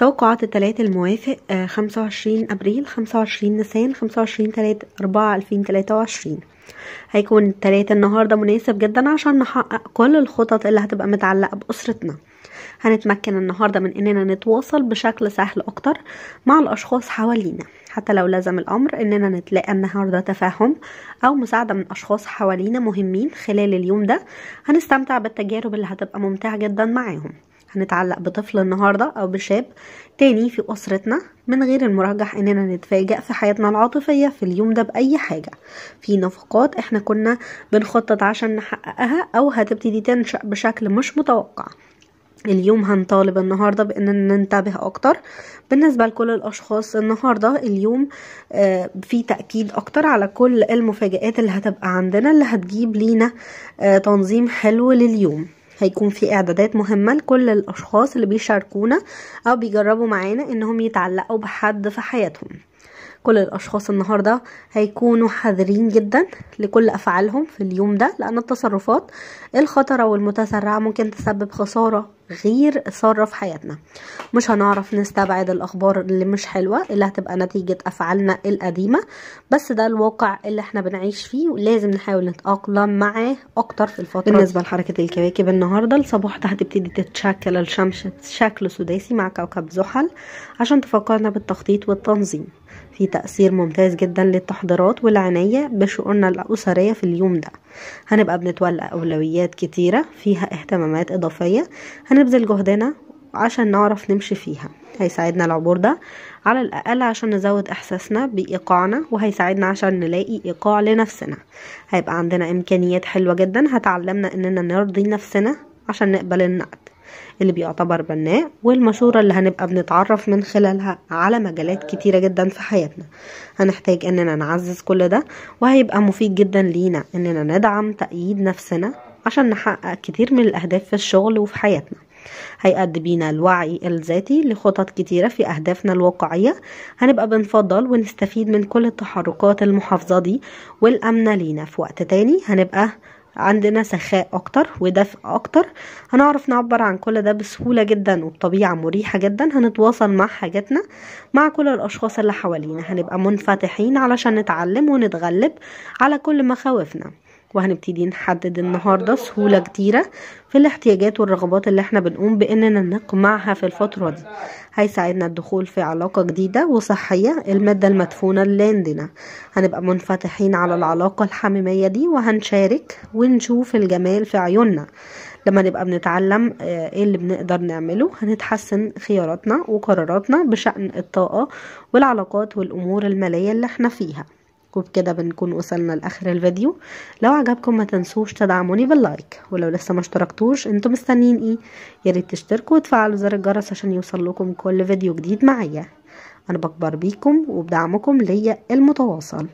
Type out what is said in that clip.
توقعات التلات الموافق آه، خمسة وعشرين أبريل خمسة وعشرين نيسان خمسة وعشرين تلاتة أربعة ألفين تلاتة وعشرين هيكون التلات النهاردة مناسب جدا عشان نحقق كل الخطط اللي هتبقى متعلقة بأسرتنا هنتمكن النهاردة من إننا نتواصل بشكل سهل أكتر مع الأشخاص حوالينا حتى لو لزم الأمر إننا نتلاقى النهاردة تفاهم أو مساعدة من أشخاص حوالينا مهمين خلال اليوم ده هنستمتع بالتجارب اللي هتبقى ممتعة جدا معاهم هنتعلق بطفل النهارده او بشاب تاني في اسرتنا من غير المرجح اننا نتفاجئ في حياتنا العاطفيه في اليوم ده باي حاجه في نفقات احنا كنا بنخطط عشان نحققها او هتبتدي تنشا بشكل مش متوقع اليوم هنطالب النهاردة بأننا ننتبه أكتر بالنسبة لكل الأشخاص النهاردة اليوم آه، في تأكيد أكتر على كل المفاجآت اللي هتبقى عندنا اللي هتجيب لينا آه، تنظيم حلو لليوم هيكون في اعدادات مهمة لكل الاشخاص اللي بيشاركونا او بيجربوا معانا انهم يتعلقوا بحد في حياتهم كل الاشخاص النهاردة هيكونوا حذرين جدا لكل افعالهم في اليوم ده لان التصرفات الخطرة والمتسرعة ممكن تسبب خسارة غير سارة في حياتنا مش هنعرف نستبعد الأخبار اللي مش حلوة اللي هتبقى نتيجة أفعالنا القديمة بس ده الواقع اللي احنا بنعيش فيه ولازم نحاول نتأقلم معاه أكتر في الفترة بالنسبة لحركة الكواكب النهاردة الصباح ده هتبتدي تتشكل الشمس شكل سداسي مع كوكب زحل عشان تفكرنا بالتخطيط والتنظيم في تأثير ممتاز جدا للتحضيرات والعناية بشؤوننا الأسرية في اليوم ده هنبقى بنتولى أولويات كتيرة فيها اهتمامات إضافية هن هنبذل جهدنا عشان نعرف نمشي فيها هيساعدنا العبور ده على الأقل عشان نزود إحساسنا بإيقاعنا وهيساعدنا عشان نلاقي إيقاع لنفسنا هيبقى عندنا إمكانيات حلوة جدا هتعلمنا إننا نرضي نفسنا عشان نقبل النقد اللي بيعتبر بناء والمشورة اللي هنبقى بنتعرف من خلالها على مجالات كتيرة جدا في حياتنا هنحتاج اننا نعزز كل ده وهيبقى مفيد جدا لينا اننا ندعم تأييد نفسنا عشان نحقق كتير من الأهداف في الشغل وفي حياتنا هيأدي بينا الوعي الذاتي لخطط كتيرة في أهدافنا الواقعية هنبقى بنفضل ونستفيد من كل التحركات المحافظة دي والأمنة لينا في وقت تاني هنبقى عندنا سخاء اكتر ودفء اكتر هنعرف نعبر عن كل ده بسهولة جدا وبطبيعة مريحة جدا هنتواصل مع حاجاتنا مع كل الاشخاص اللي حوالينا هنبقى منفتحين علشان نتعلم ونتغلب على كل مخاوفنا وهنبتدي نحدد النهاردة سهولة كتيرة في الاحتياجات والرغبات اللي احنا بنقوم باننا نقمعها في الفترة دي هيساعدنا الدخول في علاقة جديدة وصحية المادة المدفونة اللي عندنا هنبقى منفتحين على العلاقة الحميمية دي وهنشارك ونشوف الجمال في عيوننا لما نبقى بنتعلم آه، ايه اللي بنقدر نعمله هنتحسن خياراتنا وقراراتنا بشأن الطاقة والعلاقات والأمور المالية اللي احنا فيها وبكده بنكون وصلنا لاخر الفيديو لو عجبكم ما تنسوش تدعموني باللايك ولو لسه ما اشتركتوش انتوا مستنيين ايه يا ريت تشتركوا وتفعلوا زر الجرس عشان يوصل لكم كل فيديو جديد معايا انا بكبر بيكم وبدعمكم ليا المتواصل